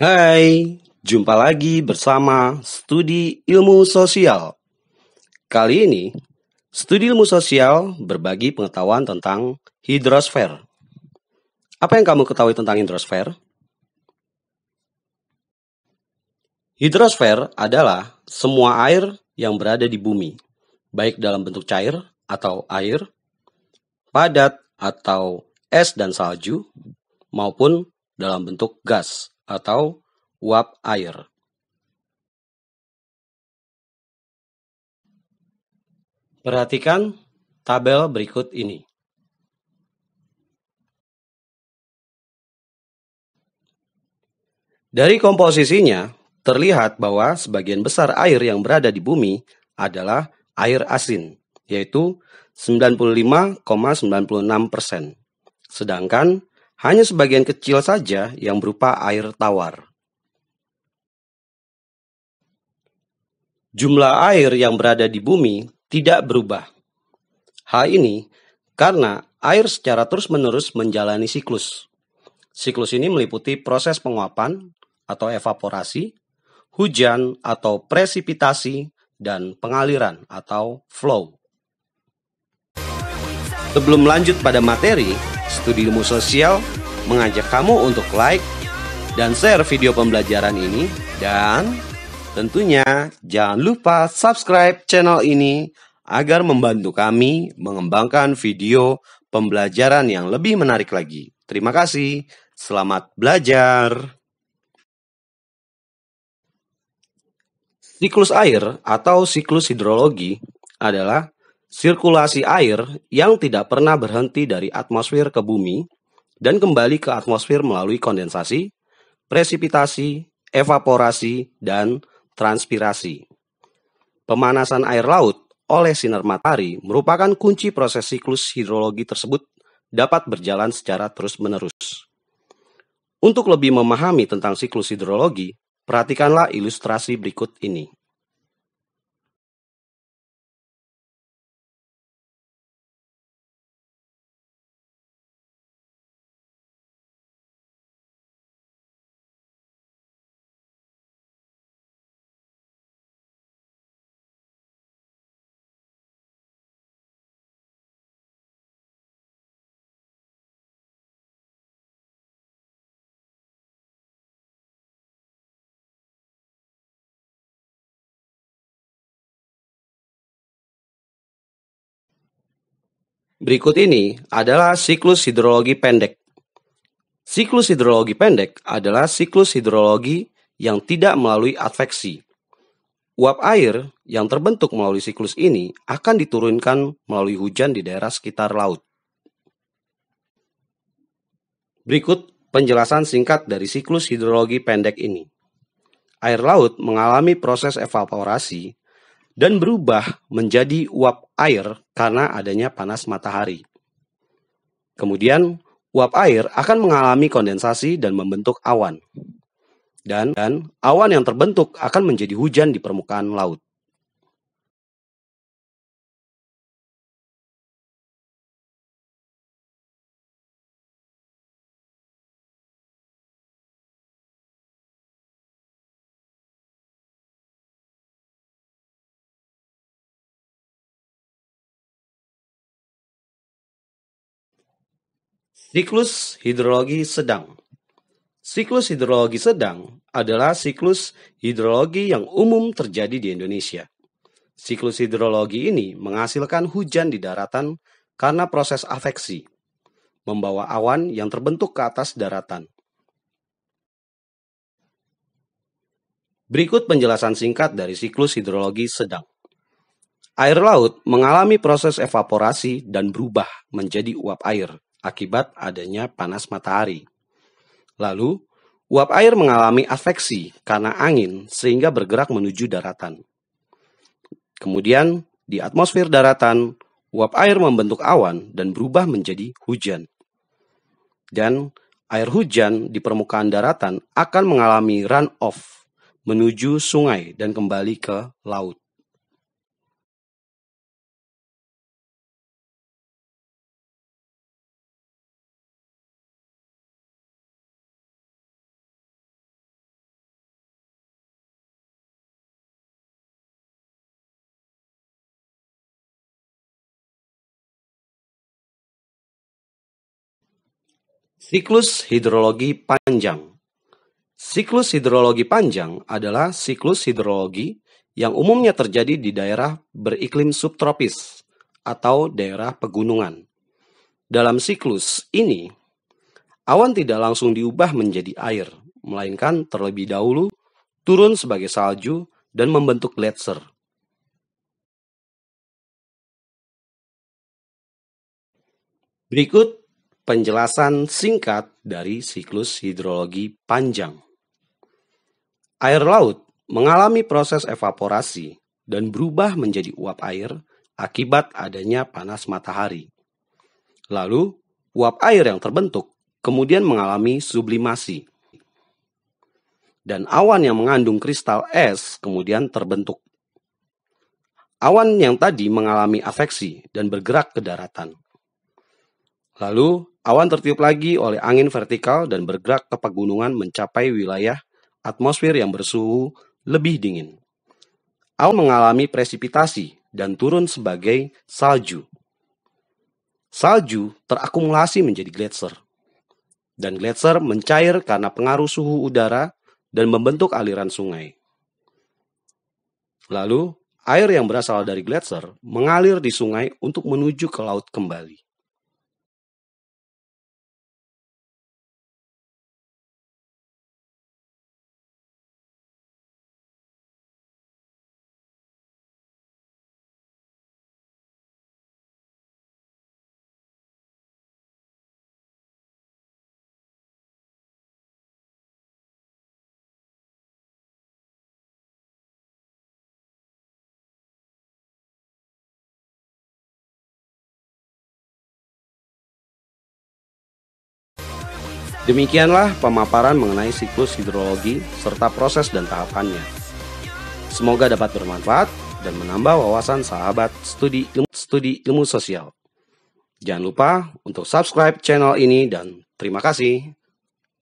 Hai, jumpa lagi bersama Studi Ilmu Sosial. Kali ini, Studi Ilmu Sosial berbagi pengetahuan tentang hidrosfer. Apa yang kamu ketahui tentang hidrosfer? Hidrosfer adalah semua air yang berada di bumi, baik dalam bentuk cair atau air, padat atau es dan salju, maupun dalam bentuk gas atau uap air. Perhatikan tabel berikut ini. Dari komposisinya, terlihat bahwa sebagian besar air yang berada di bumi adalah air asin, yaitu 95,96 persen. Sedangkan hanya sebagian kecil saja yang berupa air tawar. Jumlah air yang berada di bumi tidak berubah. Hal ini karena air secara terus-menerus menjalani siklus. Siklus ini meliputi proses penguapan atau evaporasi, hujan atau presipitasi, dan pengaliran atau flow. Sebelum lanjut pada materi, Studi Ilmu Sosial mengajak kamu untuk like dan share video pembelajaran ini dan tentunya jangan lupa subscribe channel ini agar membantu kami mengembangkan video pembelajaran yang lebih menarik lagi. Terima kasih. Selamat belajar. Siklus air atau siklus hidrologi adalah Sirkulasi air yang tidak pernah berhenti dari atmosfer ke bumi dan kembali ke atmosfer melalui kondensasi, presipitasi, evaporasi, dan transpirasi. Pemanasan air laut oleh sinar matahari merupakan kunci proses siklus hidrologi tersebut dapat berjalan secara terus-menerus. Untuk lebih memahami tentang siklus hidrologi, perhatikanlah ilustrasi berikut ini. Berikut ini adalah siklus hidrologi pendek. Siklus hidrologi pendek adalah siklus hidrologi yang tidak melalui adveksi. Uap air yang terbentuk melalui siklus ini akan diturunkan melalui hujan di daerah sekitar laut. Berikut penjelasan singkat dari siklus hidrologi pendek ini. Air laut mengalami proses evaporasi dan berubah menjadi uap air karena adanya panas matahari. Kemudian, uap air akan mengalami kondensasi dan membentuk awan. Dan, dan awan yang terbentuk akan menjadi hujan di permukaan laut. Siklus hidrologi sedang. Siklus hidrologi sedang adalah siklus hidrologi yang umum terjadi di Indonesia. Siklus hidrologi ini menghasilkan hujan di daratan karena proses afeksi, membawa awan yang terbentuk ke atas daratan. Berikut penjelasan singkat dari siklus hidrologi sedang. Air laut mengalami proses evaporasi dan berubah menjadi uap air akibat adanya panas matahari. Lalu, uap air mengalami afeksi karena angin sehingga bergerak menuju daratan. Kemudian, di atmosfer daratan, uap air membentuk awan dan berubah menjadi hujan. Dan air hujan di permukaan daratan akan mengalami run off menuju sungai dan kembali ke laut. Siklus hidrologi panjang. Siklus hidrologi panjang adalah siklus hidrologi yang umumnya terjadi di daerah beriklim subtropis atau daerah pegunungan. Dalam siklus ini, awan tidak langsung diubah menjadi air, melainkan terlebih dahulu turun sebagai salju dan membentuk gletser. Berikut penjelasan singkat dari siklus hidrologi panjang. Air laut mengalami proses evaporasi dan berubah menjadi uap air akibat adanya panas matahari. Lalu, uap air yang terbentuk kemudian mengalami sublimasi. Dan awan yang mengandung kristal es kemudian terbentuk. Awan yang tadi mengalami afeksi dan bergerak ke daratan. Lalu, Awan tertiup lagi oleh angin vertikal dan bergerak ke pegunungan mencapai wilayah atmosfer yang bersuhu lebih dingin. Awan mengalami presipitasi dan turun sebagai salju. Salju terakumulasi menjadi gletser. Dan gletser mencair karena pengaruh suhu udara dan membentuk aliran sungai. Lalu, air yang berasal dari gletser mengalir di sungai untuk menuju ke laut kembali. Demikianlah pemaparan mengenai siklus hidrologi serta proses dan tahapannya. Semoga dapat bermanfaat dan menambah wawasan sahabat studi ilmu, studi ilmu sosial. Jangan lupa untuk subscribe channel ini dan terima kasih.